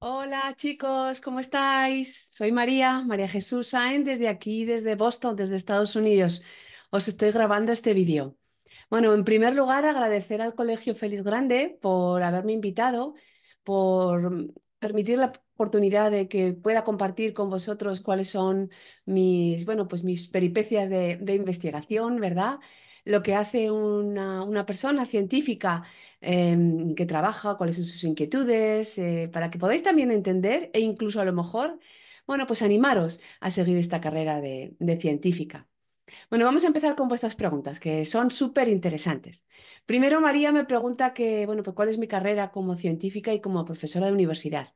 Hola chicos, ¿cómo estáis? Soy María, María Jesús Sainz, desde aquí, desde Boston, desde Estados Unidos. Os estoy grabando este vídeo. Bueno, en primer lugar, agradecer al Colegio Feliz Grande por haberme invitado, por permitir la oportunidad de que pueda compartir con vosotros cuáles son mis, bueno, pues mis peripecias de investigación, ¿verdad? lo que hace una, persona científica em, que trabaja, cuáles son sus inquietudes, eh, para que podáis también entender e incluso a lo mejor, bueno, pues animaros a seguir esta carrera de, científica. Bueno, vamos a empezar con vuestras preguntas, que son súper interesantes. Primero, María me pregunta bueno, pues, cuál es mi carrera como científica y como profesora de universidad.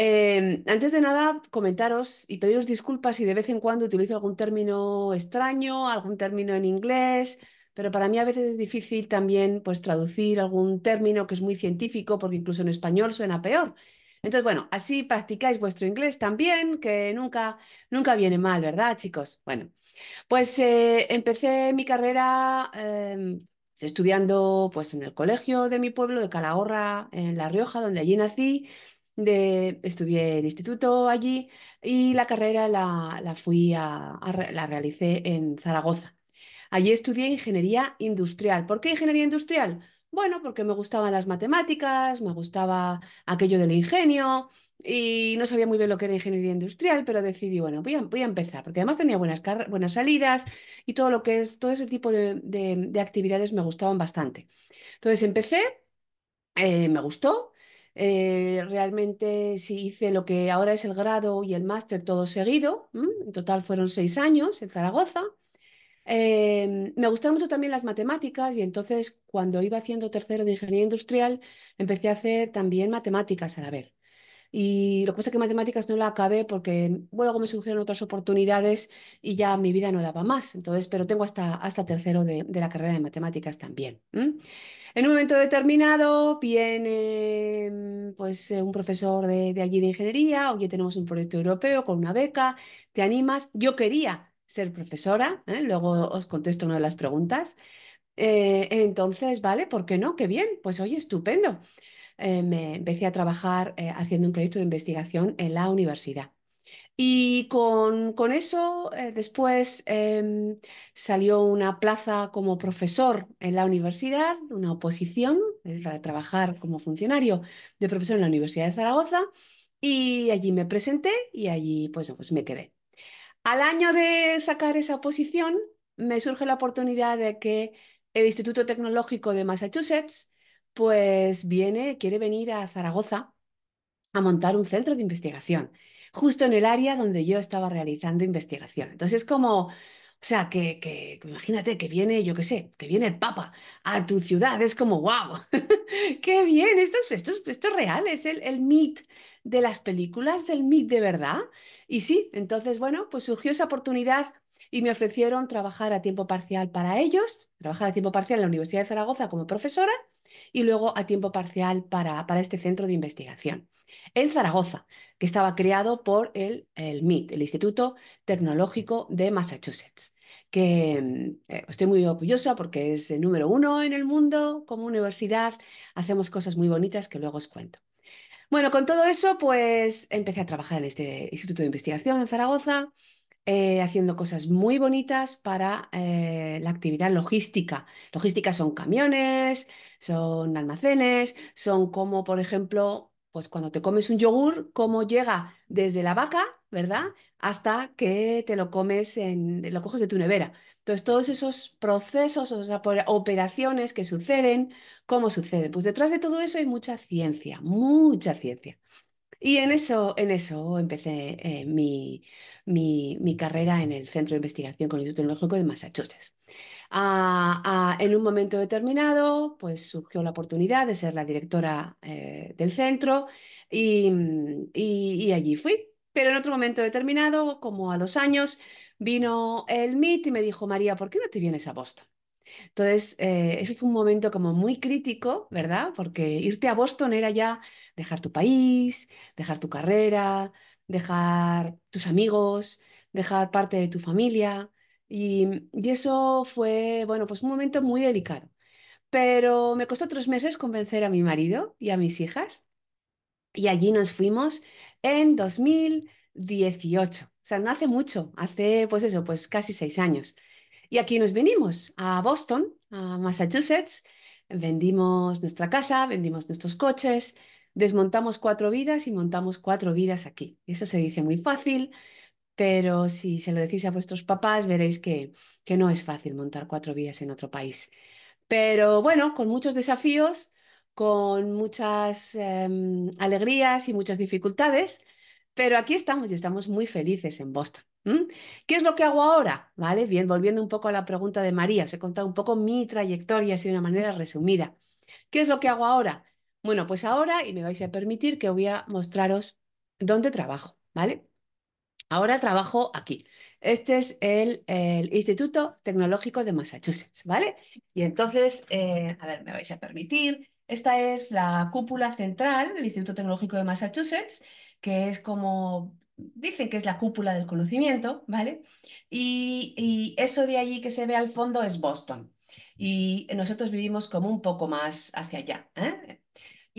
Em, antes de nada, comentaros y pediros disculpas si de vez en cuando utilizo algún término extraño, algún término en inglés, pero para mí a veces es difícil también pues, traducir algún término que es muy científico, porque incluso en español suena peor. Entonces, bueno, así practicáis vuestro inglés también, que nunca, nunca viene mal, ¿verdad, chicos? Bueno, pues eh, empecé mi carrera em, estudiando pues, en el colegio de mi pueblo, de Calahorra, en La Rioja, donde allí nací estudié el instituto allí y la carrera la, fui a, la realicé en Zaragoza. Allí estudié ingeniería industrial. ¿Por qué ingeniería industrial? Bueno, porque me gustaban las matemáticas, me gustaba aquello del ingenio y no sabía muy bien lo que era ingeniería industrial, pero decidí, bueno, voy a, empezar, porque además tenía buenas, buenas salidas y todo lo que es, todo ese tipo de, actividades me gustaban bastante. Entonces empecé, eh, me gustó, eh, realmente sí hice lo que ahora es el grado y el máster todo seguido. En total fueron seis años en Zaragoza. Eh, me gustaron mucho también las matemáticas y entonces cuando iba haciendo tercero de ingeniería industrial empecé a hacer también matemáticas a la vez. Y lo que pasa es que matemáticas no la acabé porque luego me surgieron otras oportunidades y ya mi vida no daba más. Entonces, pero tengo hasta, hasta tercero de, la carrera de matemáticas también. En un momento determinado viene pues, eh, un profesor de, de allí de ingeniería, oye, tenemos un proyecto europeo con una beca, te animas. Yo quería ser profesora, ¿eh? luego os contesto una de las preguntas. Eh, entonces, vale, ¿por qué no? Qué bien, pues oye, estupendo. Eh, me empecé a trabajar eh, haciendo un proyecto de investigación en la universidad. Y con, eso eh, después em, salió una plaza como profesor en la universidad, una oposición para trabajar como funcionario de profesor en la Universidad de Zaragoza y allí me presenté y allí pues, pues me quedé. Al año de sacar esa oposición me surge la oportunidad de que el Instituto Tecnológico de Massachusetts pues viene, quiere venir a Zaragoza a montar un centro de investigación, justo en el área donde yo estaba realizando investigación. Entonces, es como, o sea, que, imagínate que viene, yo qué sé, que viene el Papa a tu ciudad, es como, wow, qué bien, esto es, real, es el, mit de las películas, el mit de verdad. Y sí, entonces, bueno, pues surgió esa oportunidad y me ofrecieron trabajar a tiempo parcial para ellos, trabajar a tiempo parcial en la Universidad de Zaragoza como profesora y luego a tiempo parcial para, este centro de investigación. En Zaragoza, que estaba creado por el, MIT, el Instituto Tecnológico de Massachusetts que eh, estoy muy orgullosa porque es el número uno en el mundo como universidad. Hacemos cosas muy bonitas que luego os cuento. Bueno, con todo eso, pues empecé a trabajar en este Instituto de Investigación en Zaragoza eh, haciendo cosas muy bonitas para eh, la actividad logística. Logística son camiones, son almacenes, son como, por ejemplo, pues cuando te comes un yogur, cómo llega desde la vaca, ¿verdad? Hasta que te lo comes, en, lo coges de tu nevera. Entonces, todos esos procesos, esas operaciones que suceden, ¿cómo suceden? Pues detrás de todo eso hay mucha ciencia, mucha ciencia. Y en eso, en eso empecé eh, mi, mi, carrera en el Centro de Investigación con el Instituto Tecnológico de Massachusetts. Ah, ah, en un momento determinado, pues surgió la oportunidad de ser la directora eh, del centro mm, y, allí fui. Pero en otro momento determinado, como a los años, vino el MIT y me dijo, María, ¿por qué no te vienes a Boston? Entonces, eh, ese fue un momento como muy crítico, ¿verdad? Porque irte a Boston era ya dejar tu país, dejar tu carrera, dejar tus amigos, dejar parte de tu familia. Y, y eso fue, bueno, pues un momento muy delicado. Pero me costó tres meses convencer a mi marido y a mis hijas. Y allí nos fuimos en 2018. O sea, no hace mucho, hace pues eso, pues casi seis años. Y aquí nos vinimos a Boston, a Massachusetts. Vendimos nuestra casa, vendimos nuestros coches, desmontamos cuatro vidas y montamos cuatro vidas aquí. Eso se dice muy fácil, pero si se lo decís a vuestros papás veréis que, no es fácil montar cuatro vidas en otro país. Pero bueno, con muchos desafíos, con muchas em, alegrías y muchas dificultades, pero aquí estamos y estamos muy felices en Boston. ¿Qué es lo que hago ahora? ¿Vale? Bien, volviendo un poco a la pregunta de María, os he contado un poco mi trayectoria así de una manera resumida. ¿Qué es lo que hago ahora? Bueno, pues ahora, y me vais a permitir que voy a mostraros dónde trabajo, ¿vale? Ahora trabajo aquí. Este es el, Instituto Tecnológico de Massachusetts, ¿vale? Y entonces, eh, a ver, me vais a permitir, esta es la cúpula central del Instituto Tecnológico de Massachusetts, que es como dicen que es la cúpula del conocimiento, ¿vale? Y, y, eso de allí que se ve al fondo es Boston. Y nosotros vivimos como un poco más hacia allá. ¿eh?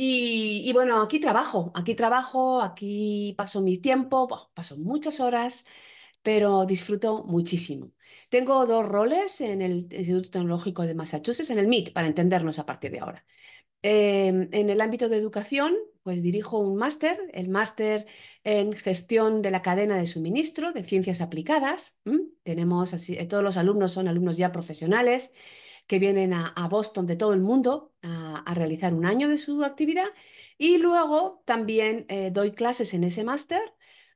Y, bueno, aquí trabajo, aquí trabajo, aquí paso mi tiempo, pues, paso muchas horas, pero disfruto muchísimo. Tengo dos roles en el Instituto Tecnológico de Massachusetts, en el MIT, para entendernos a partir de ahora. Em, en el ámbito de educación, pues dirijo un máster, el máster en gestión de la cadena de suministro de ciencias aplicadas. Tenemos así, eh, todos los alumnos son alumnos ya profesionales que vienen a, Boston de todo el mundo a, realizar un año de su actividad y luego también eh, doy clases en ese máster,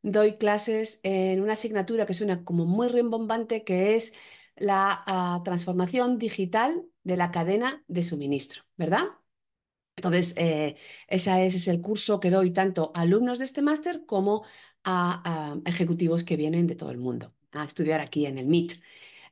doy clases en una asignatura que suena como muy rimbombante que es la ah, transformación digital de la cadena de suministro, ¿verdad? Entonces, eh, ese es el curso que doy tanto a alumnos de este máster como a, ejecutivos que vienen de todo el mundo a estudiar aquí en el MIT.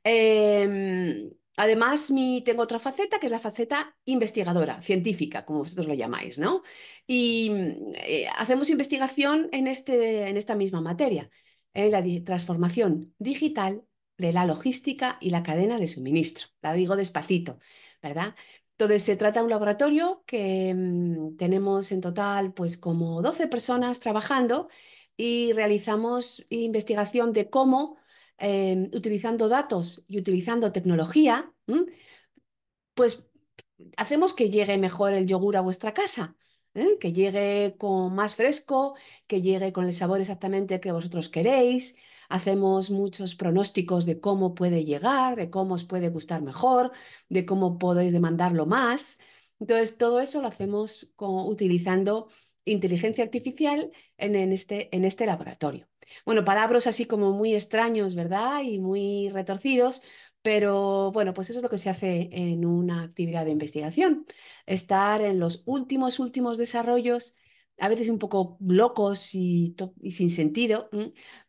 Em, Además, mi, tengo otra faceta, que es la faceta investigadora, científica, como vosotros lo llamáis, ¿no? Y mm, eh, hacemos investigación en, este, en, esta misma materia, en la transformación digital de la logística y la cadena de suministro. La digo despacito, ¿verdad? Entonces, se trata de un laboratorio que mm, tenemos en total pues como 12 personas trabajando y realizamos investigación de cómo Em, utilizando datos y utilizando tecnología, pues hacemos que llegue mejor el yogur a vuestra casa, ¿eh? que llegue con más fresco, que llegue con el sabor exactamente que vosotros queréis. Hacemos muchos pronósticos de cómo puede llegar, de cómo os puede gustar mejor, de cómo podéis demandarlo más. Entonces, todo eso lo hacemos utilizando inteligencia artificial en, este, en este laboratorio bueno, palabras así como muy extraños, ¿verdad? Y muy retorcidos, pero bueno, pues eso es lo que se hace en una actividad de investigación, estar en los últimos, últimos desarrollos, a veces un poco locos y, y sin sentido,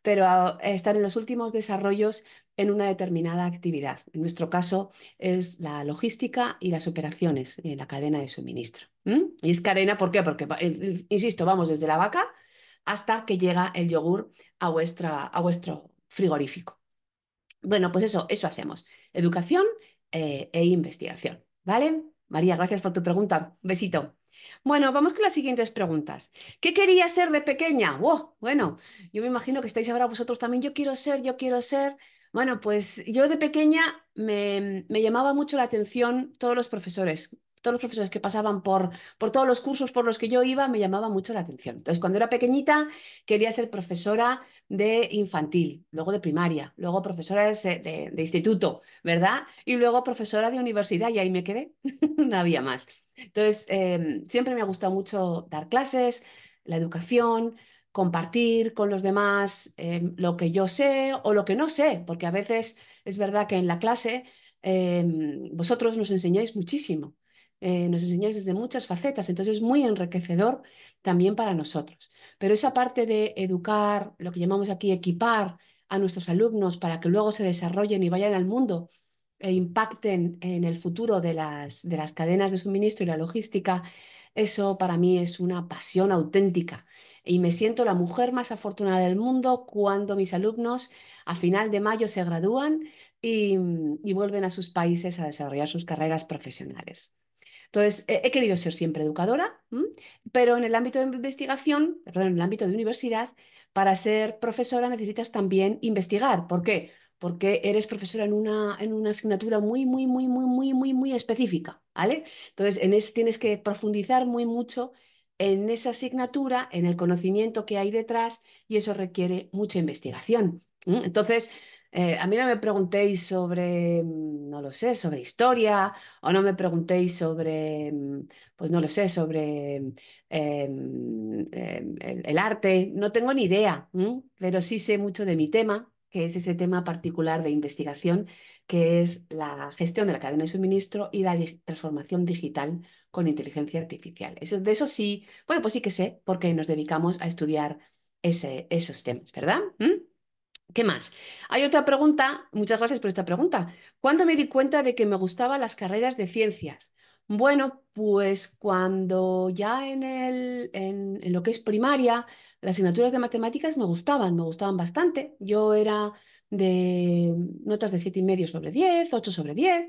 pero estar en los últimos desarrollos en una determinada actividad. En nuestro caso es la logística y las operaciones en la cadena de suministro. Y es cadena, ¿por qué? Porque, eh, eh, insisto, vamos desde la vaca hasta que llega el yogur a, vuestro frigorífico. Bueno, pues eso, eso hacemos. Educación eh, e investigación. ¿Vale? María, gracias por tu pregunta. besito. Bueno, vamos con las siguientes preguntas. ¿Qué quería ser de pequeña? Bueno, yo me imagino que estáis ahora vosotros también. Yo quiero ser, yo quiero ser. Bueno, pues yo de pequeña me, me llamaba mucho la atención todos los profesores todos los profesores que pasaban por, por todos los cursos por los que yo iba me llamaba mucho la atención. Entonces, cuando era pequeñita quería ser profesora de infantil, luego de primaria, luego profesora de, instituto, ¿verdad? Y luego profesora de universidad y ahí me quedé, no había más. Entonces, em, siempre me ha gustado mucho dar clases, la educación, compartir con los demás em, lo que yo sé o lo que no sé, porque a veces es verdad que en la clase em, vosotros nos enseñáis muchísimo eh, nos enseñáis desde muchas facetas, entonces es muy enriquecedor también para nosotros. Pero esa parte de educar, lo que llamamos aquí equipar a nuestros alumnos para que luego se desarrollen y vayan al mundo e impacten en el futuro de las, cadenas de suministro y la logística, eso para mí es una pasión auténtica. Y me siento la mujer más afortunada del mundo cuando mis alumnos a final de mayo se gradúan y vuelven a sus países a desarrollar sus carreras profesionales. Entonces, he, querido ser siempre educadora, pero en el ámbito de investigación, perdón, en el ámbito de universidad, para ser profesora necesitas también investigar. ¿Por qué? porque eres profesora en una, en una asignatura muy, muy, muy, muy, muy, muy, muy específica, ¿vale? Entonces, en tienes que profundizar muy mucho en esa asignatura, en el conocimiento que hay detrás, y eso requiere mucha investigación. Entonces, eh, a mí no me preguntéis sobre, mm, no lo sé, sobre historia, o no me preguntéis sobre, mm, pues no lo sé, sobre mm, eh, eh, el, arte, no tengo ni idea, pero sí sé mucho de mi tema, que es ese tema particular de investigación, que es la gestión de la cadena de suministro y la transformación digital con inteligencia artificial. Eso, de eso sí, bueno, pues sí que sé, porque nos dedicamos a estudiar esos temas, ¿verdad? ¿Qué más? Hay otra pregunta, muchas gracias por esta pregunta. ¿Cuándo me di cuenta de que me gustaban las carreras de ciencias? Bueno, pues cuando ya en, el, en, lo que es primaria, las asignaturas de matemáticas me gustaban, me gustaban bastante. Yo era de notas de siete y medio sobre 10, 8 sobre 10,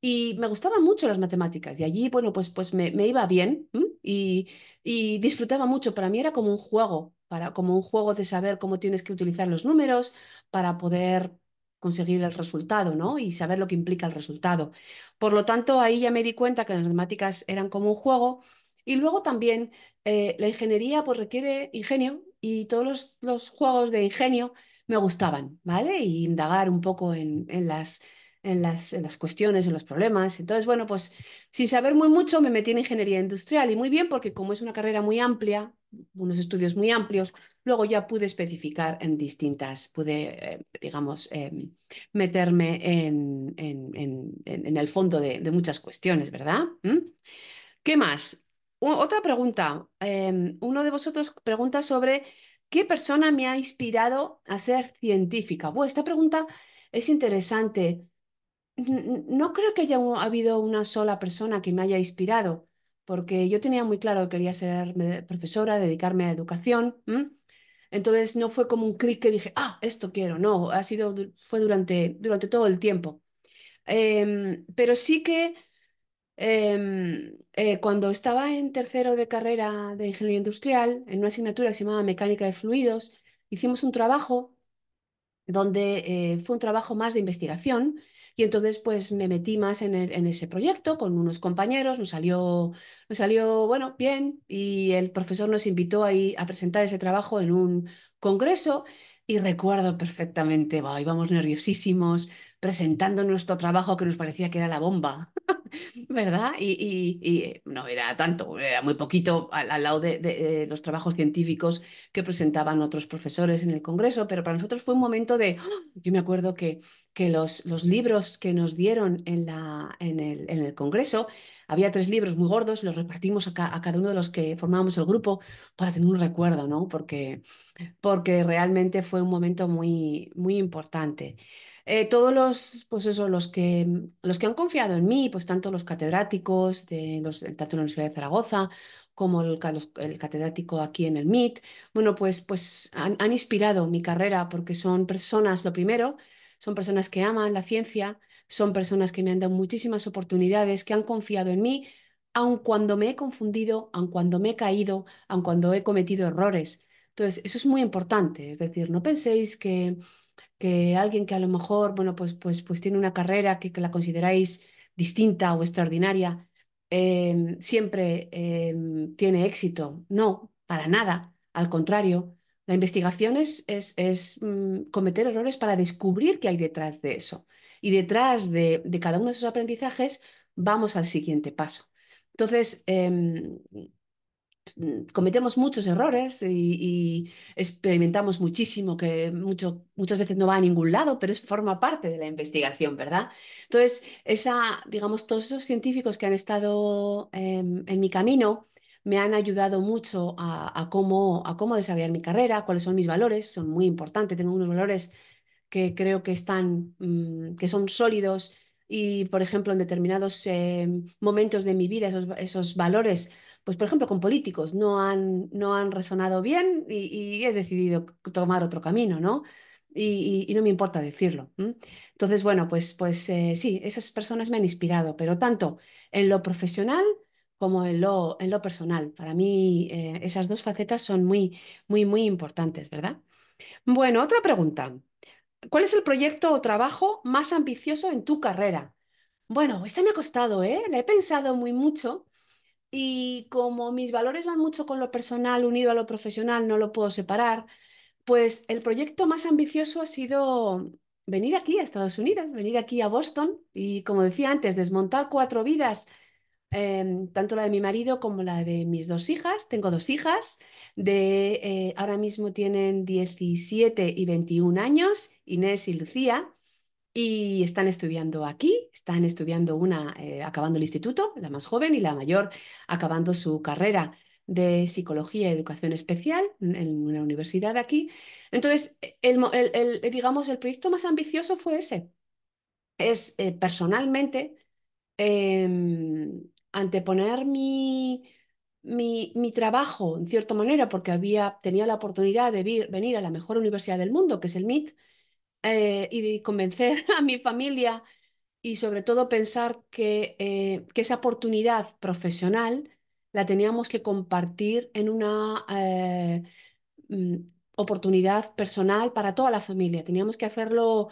y me gustaban mucho las matemáticas. Y allí, bueno, pues, pues me, iba bien y disfrutaba mucho. Para mí era como un juego para, como un juego de saber cómo tienes que utilizar los números para poder conseguir el resultado, ¿no? Y saber lo que implica el resultado. Por lo tanto, ahí ya me di cuenta que las matemáticas eran como un juego. Y luego también eh, la ingeniería pues requiere ingenio y todos los, juegos de ingenio me gustaban, ¿vale? Y indagar un poco en, en las en las, cuestiones, en los problemas. Entonces, bueno, pues sin saber muy mucho me metí en ingeniería industrial y muy bien porque como es una carrera muy amplia, unos estudios muy amplios, luego ya pude especificar en distintas, pude, eh, digamos, em, meterme en, el fondo de, muchas cuestiones, ¿verdad? ¿Mm? ¿Qué más? otra pregunta. Em, uno de vosotros pregunta sobre qué persona me ha inspirado a ser científica. Bueno, esta pregunta es interesante no creo que haya habido una sola persona que me haya inspirado, porque yo tenía muy claro que quería ser profesora, dedicarme a educación. Entonces no fue como un clic que dije, ah, esto quiero, no, ha sido, fue durante, durante todo el tiempo. Em, pero sí que em, eh, cuando estaba en tercero de carrera de ingeniería industrial, en una asignatura que se llamaba mecánica de fluidos, hicimos un trabajo donde eh, fue un trabajo más de investigación y entonces pues me metí más en, ese proyecto con unos compañeros, nos salió, nos salió, bueno, bien, y el profesor nos invitó ahí a presentar ese trabajo en un congreso y recuerdo perfectamente, íbamos nerviosísimos presentando nuestro trabajo que nos parecía que era la bomba, ¿verdad? Y, eh, no era tanto, era muy poquito al, lado de, los trabajos científicos que presentaban otros profesores en el Congreso, pero para nosotros fue un momento de, ¡ah! yo me acuerdo que, que los, los libros que nos dieron en, la, en, el, en el Congreso había tres libros muy gordos, los repartimos a, cada uno de los que formábamos el grupo para tener un recuerdo, ¿no? Porque, porque realmente fue un momento muy, muy importante. Eh, todos los, pues eso, los que, los que han confiado en mí, pues tanto los catedráticos, de los, de la Universidad de Zaragoza como el, catedrático aquí en el MIT, bueno, pues, pues han inspirado mi carrera porque son personas, lo primero, son personas que aman la ciencia, son personas que me han dado muchísimas oportunidades, que han confiado en mí, aun cuando me he confundido, aun cuando me he caído, aun cuando he cometido errores. Entonces, eso es muy importante. Es decir, no penséis que, que alguien que a lo mejor, bueno, pues, pues, pues tiene una carrera que, la consideráis distinta o extraordinaria, em, siempre em, tiene éxito. No, para nada. Al contrario, la investigación es, mm, cometer errores para descubrir qué hay detrás de eso. Y detrás de, cada uno de esos aprendizajes vamos al siguiente paso. Entonces, em, cometemos muchos errores y, experimentamos muchísimo, que muchas veces no va a ningún lado, pero es forma parte de la investigación, ¿verdad? Entonces, esa, digamos, todos esos científicos que han estado em, en mi camino me han ayudado mucho a, cómo, a cómo desarrollar mi carrera, cuáles son mis valores, son muy importantes, tengo unos valores que creo que están, mm, que son sólidos y, por ejemplo, en determinados em, momentos de mi vida esos, esos, valores, pues, por ejemplo, con políticos no han, no han resonado bien y, he decidido tomar otro camino, ¿no? Y, no me importa decirlo. Entonces, bueno, pues, pues eh, sí, esas personas me han inspirado, pero tanto en lo profesional como en lo, en lo personal. Para mí eh, esas dos facetas son muy, muy, muy importantes, ¿verdad? Bueno, otra pregunta. ¿Cuál es el proyecto o trabajo más ambicioso en tu carrera? Bueno, este me ha costado, ¿eh? Le he pensado muy mucho y como mis valores van mucho con lo personal unido a lo profesional, no lo puedo separar, pues el proyecto más ambicioso ha sido venir aquí a Estados Unidos, venir aquí a Boston y, como decía antes, desmontar cuatro vidas Em, tanto la de mi marido como la de mis dos hijas. Tengo dos hijas, de eh, ahora mismo tienen 17 y 21 años, Inés y Lucía, y están estudiando aquí, están estudiando una eh, acabando el instituto, la más joven, y la mayor acabando su carrera de psicología y educación especial en una universidad aquí. Entonces, e, eh, digamos, el proyecto más ambicioso fue ese. Es personalmente em, anteponer mi, mi, mi, trabajo, en cierta manera, porque había, tenía la oportunidad de venir a la mejor universidad del mundo, que es el MIT, eh, y de convencer a mi familia y sobre todo pensar eh, que, esa oportunidad profesional la teníamos que compartir en una eh, mm, oportunidad personal para toda la familia. Teníamos que hacerlo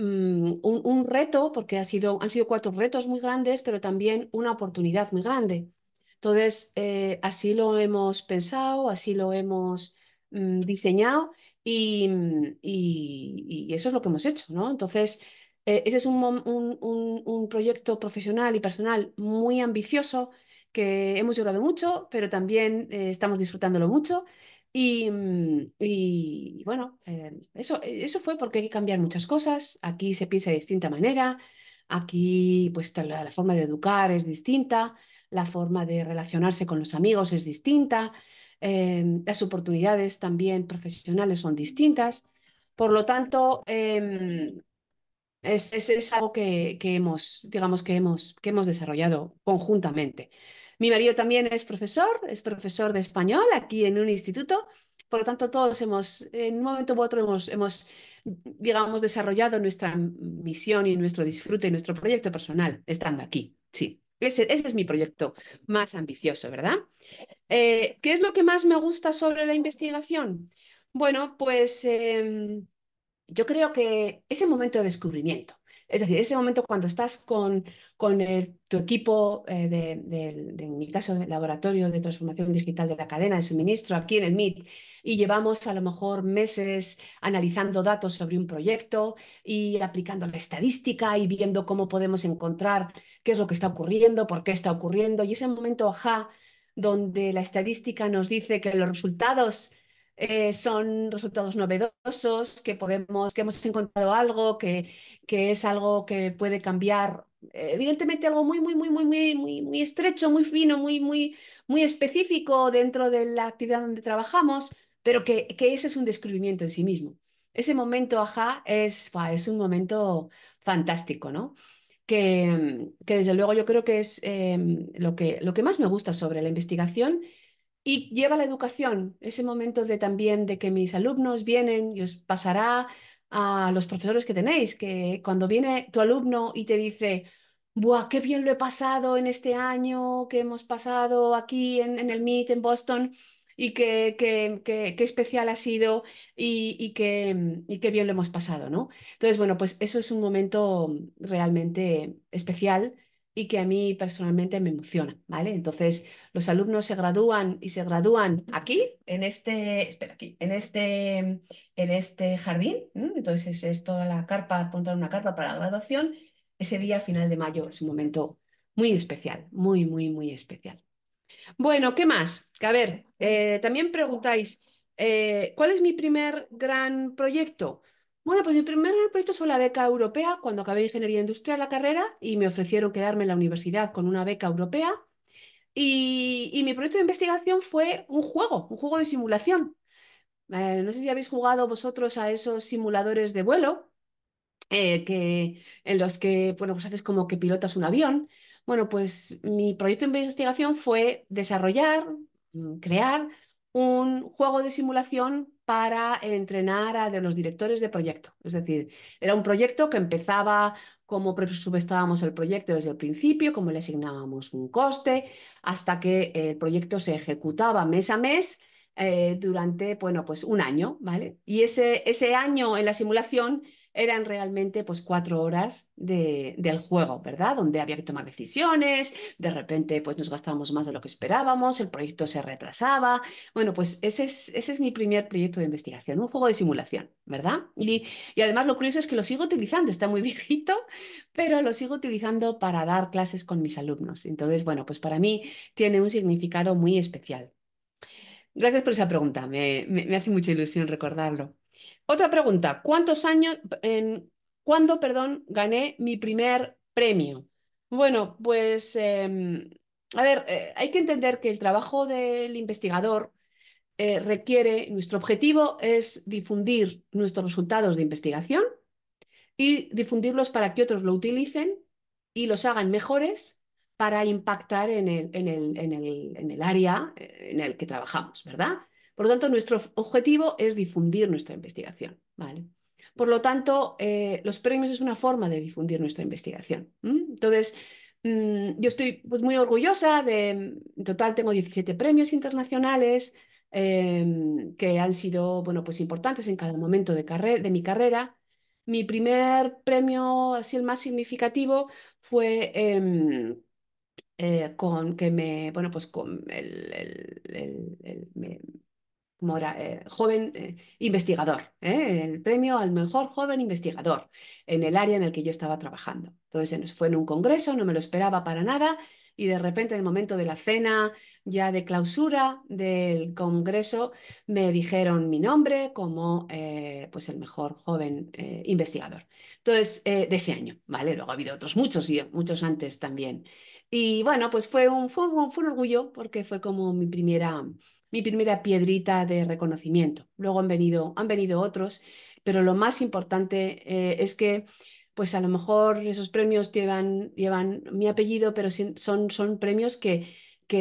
Mm, un, reto, porque ha han sido cuatro retos muy grandes, pero también una oportunidad muy grande. Entonces, eh, así lo hemos pensado, así lo hemos mm, diseñado mm, y, eso es lo que hemos hecho, ¿no? Entonces, eh, ese es un, proyecto profesional y personal muy ambicioso que hemos llorado mucho, pero también eh, estamos disfrutándolo mucho y, mm, y bueno, em, eso, e, eso fue porque hay que cambiar muchas cosas. Aquí se piensa de distinta manera, aquí pues la, forma de educar es distinta, la forma de relacionarse con los amigos es distinta, em, las oportunidades también profesionales son distintas. Por lo tanto, em, es, es, algo que, que, hemos, digamos, que hemos, que hemos desarrollado conjuntamente. Mi marido también es profesor, es profesor de español aquí en un instituto. Por lo tanto, todos hemos, en un momento u otro, hemos, digamos, desarrollado nuestra misión y nuestro disfrute y nuestro proyecto personal estando aquí. Sí, ese, es mi proyecto más ambicioso, ¿verdad? Eh, ¿Qué es lo que más me gusta sobre la investigación? Bueno, pues em, yo creo que ese momento de descubrimiento, es decir, ese momento cuando estás con, tu equipo, eh, de, en mi caso, el laboratorio de transformación digital de la cadena de suministro aquí en el MIT, y llevamos a lo mejor meses analizando datos sobre un proyecto y aplicando la estadística y viendo cómo podemos encontrar qué es lo que está ocurriendo, por qué está ocurriendo, y ese momento, ajá, donde la estadística nos dice que los resultados eh, son resultados novedosos, que podemos, que hemos encontrado algo, que, que es algo que puede cambiar. Eh, evidentemente algo muy, muy, muy, muy, muy, muy, muy estrecho, muy fino, muy, muy, muy específico dentro de la actividad donde trabajamos, pero que, que ese es un descubrimiento en sí mismo. Ese momento, ajá, es, es un momento fantástico, ¿no? Que, que desde luego yo creo que es em, lo, que, lo que más me gusta sobre la investigación y lleva la educación, ese momento de también de que mis alumnos vienen y os pasará a los profesores que tenéis, que cuando viene tu alumno y te dice, ¡buah, qué bien lo he pasado en este año que hemos pasado aquí en, el MIT en Boston! y qué, especial ha sido y, qué, y bien lo hemos pasado, ¿no? Entonces, bueno, pues eso es un momento realmente especial y que a mí personalmente me emociona, ¿vale? Entonces, los alumnos se gradúan y se gradúan aquí, en este, espera, aquí, en este, en este jardín, entonces es toda la carpa, apuntar una carpa para la graduación, ese día final de mayo es un momento muy especial, muy, muy, muy especial. Bueno, ¿qué más? a ver, eh, también preguntáis, eh, ¿cuál es mi primer gran proyecto? Bueno, pues mi primer proyecto fue la beca europea, cuando acabé ingeniería industrial la carrera y me ofrecieron quedarme en la universidad con una beca europea. Y, mi proyecto de investigación fue un juego, un juego de simulación. Eh, no sé si habéis jugado vosotros a esos simuladores de vuelo, eh, que, en los que bueno, pues haces como que pilotas un avión. Bueno, pues mi proyecto de investigación fue desarrollar, mm, crear un juego de simulación para entrenar a los directores de proyecto. Es decir, era un proyecto que empezaba como presupuestábamos el proyecto desde el principio, como le asignábamos un coste, hasta que el proyecto se ejecutaba mes a mes eh, durante, bueno, pues un año, ¿vale? Y ese, ese año en la simulación eran realmente pues cuatro horas del juego, ¿verdad? Donde había que tomar decisiones, de repente pues nos gastábamos más de lo que esperábamos, el proyecto se retrasaba. Bueno, pues ese es, ese es mi primer proyecto de investigación, un juego de simulación, ¿verdad? Y, además lo curioso es que lo sigo utilizando, está muy viejito, pero lo sigo utilizando para dar clases con mis alumnos. Entonces, bueno, pues para mí tiene un significado muy especial. Gracias por esa pregunta, me hace mucha ilusión recordarlo. Otra pregunta, ¿cuántos años, en, cuándo, perdón, gané mi primer premio? Bueno, pues, em, a ver, eh, hay que entender que el trabajo del investigador eh, requiere, nuestro objetivo es difundir nuestros resultados de investigación y difundirlos para que otros lo utilicen y los hagan mejores para impactar en el área eh, en el que trabajamos, ¿verdad? Por lo tanto, nuestro objetivo es difundir nuestra investigación. ¿vale? Por lo tanto, eh, los premios es una forma de difundir nuestra investigación. Entonces, mm, yo estoy pues, muy orgullosa de, en mm, total tengo 17 premios internacionales em, que han sido bueno, pues, importantes en cada momento de, de mi carrera. Mi primer premio, así el más significativo, fue... Em, eh, con que me, bueno, pues con el, me, Mora, eh, joven eh, investigador, ¿eh? el premio al mejor joven investigador en el área en el que yo estaba trabajando. Entonces fue en un congreso, no me lo esperaba para nada y de repente en el momento de la cena ya de clausura del congreso me dijeron mi nombre como pues el mejor joven investigador. Entonces de ese año, ¿vale? Luego ha habido otros muchos y muchos antes también. Y bueno, pues fue un, fue un, fue un orgullo porque fue como mi primera mi primera piedrita de reconocimiento. Luego han venido, han venido otros, pero lo más importante eh, es que pues a lo mejor esos premios llevan, llevan mi apellido, pero son, son premios que,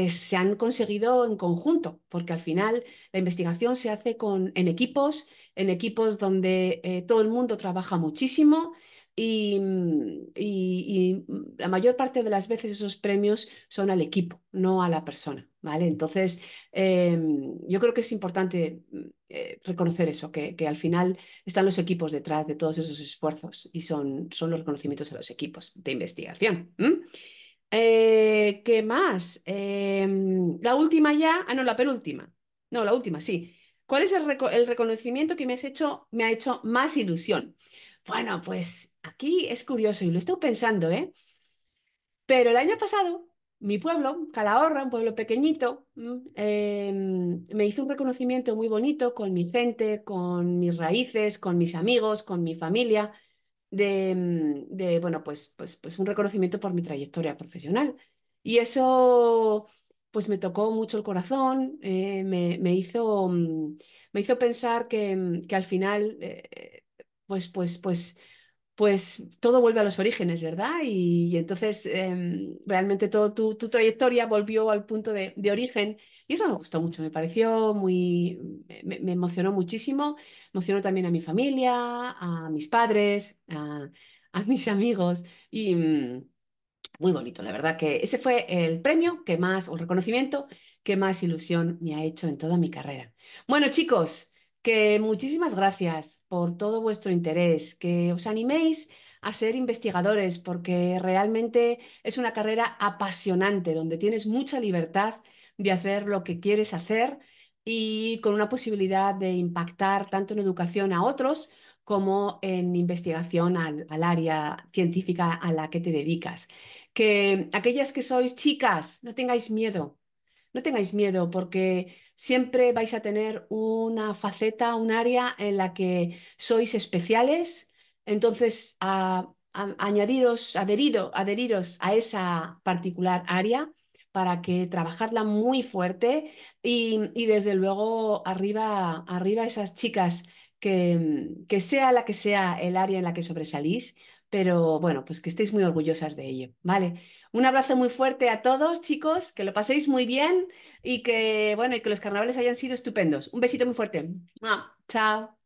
se han conseguido en conjunto, porque al final la investigación se hace con, en equipos, en equipos donde eh, todo el mundo trabaja muchísimo y, mm, mm, la mayor parte de las veces esos premios son al equipo, no a la persona, ¿vale? Entonces, em, yo creo que es importante mm, eh, reconocer eso, que, al final están los equipos detrás de todos esos esfuerzos y son, son los reconocimientos a los equipos de investigación. Eh, ¿Qué más? Em, la última ya, ah, no, la penúltima. No, la última, sí. ¿Cuál es el, el reconocimiento que me, has hecho, me ha hecho más ilusión? Bueno, pues aquí es curioso y lo estoy pensando, ¿eh? Pero el año pasado, mi pueblo, Calahorra, un pueblo pequeñito, mm, em, me hizo un reconocimiento muy bonito con mi gente, con mis raíces, con mis amigos, con mi familia, de, mm, bueno, pues, pues, pues un reconocimiento por mi trayectoria profesional. Y eso, pues me tocó mucho el corazón, eh, me, hizo, mm, me hizo pensar que, que al final, eh, pues, pues, pues, pues todo vuelve a los orígenes, ¿verdad? Y, entonces em, realmente toda tu, trayectoria volvió al punto de, origen y eso me gustó mucho, me pareció muy, me, emocionó muchísimo, emocionó también a mi familia, a mis padres, a, mis amigos y mm, muy bonito, la verdad que ese fue el premio que más, o reconocimiento que más ilusión me ha hecho en toda mi carrera. Bueno chicos, que muchísimas gracias por todo vuestro interés, que os animéis a ser investigadores porque realmente es una carrera apasionante donde tienes mucha libertad de hacer lo que quieres hacer y con una posibilidad de impactar tanto en educación a otros como en investigación al, área científica a la que te dedicas. Que aquellas que sois chicas, no tengáis miedo, no tengáis miedo porque siempre vais a tener una faceta, un área en la que sois especiales. Entonces, a, añadiros, adherido, adheriros a esa particular área para que trabajarla muy fuerte y, desde luego arriba, arriba esas chicas que, que sea la que sea el área en la que sobresalís, pero bueno, pues que estéis muy orgullosas de ello, ¿vale? Un abrazo muy fuerte a todos, chicos, que lo paséis muy bien y que, bueno, y que los carnavales hayan sido estupendos. Un besito muy fuerte. Chao.